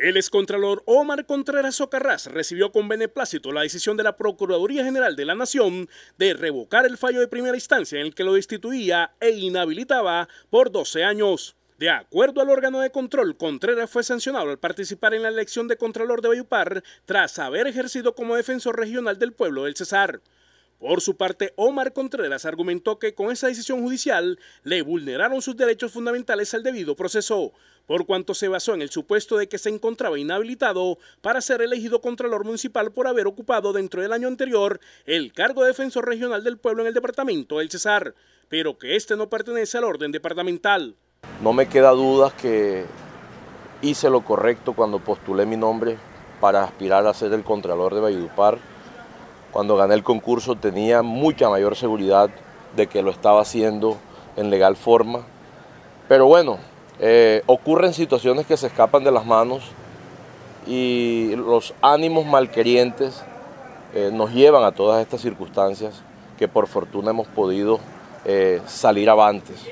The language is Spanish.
El excontralor Omar Contreras Socarrás recibió con beneplácito la decisión de la Procuraduría General de la Nación de revocar el fallo de primera instancia en el que lo destituía e inhabilitaba por 12 años. De acuerdo al órgano de control, Contreras fue sancionado al participar en la elección de Contralor de Bayupar tras haber ejercido como defensor regional del pueblo del Cesar. Por su parte, Omar Contreras argumentó que con esa decisión judicial le vulneraron sus derechos fundamentales al debido proceso, por cuanto se basó en el supuesto de que se encontraba inhabilitado para ser elegido Contralor Municipal por haber ocupado dentro del año anterior el cargo de Defensor Regional del Pueblo en el Departamento del Cesar, pero que este no pertenece al orden departamental. No me queda dudas que hice lo correcto cuando postulé mi nombre para aspirar a ser el Contralor de Valledupar cuando gané el concurso tenía mucha mayor seguridad de que lo estaba haciendo en legal forma. Pero bueno, eh, ocurren situaciones que se escapan de las manos y los ánimos malquerientes eh, nos llevan a todas estas circunstancias que por fortuna hemos podido eh, salir avantes.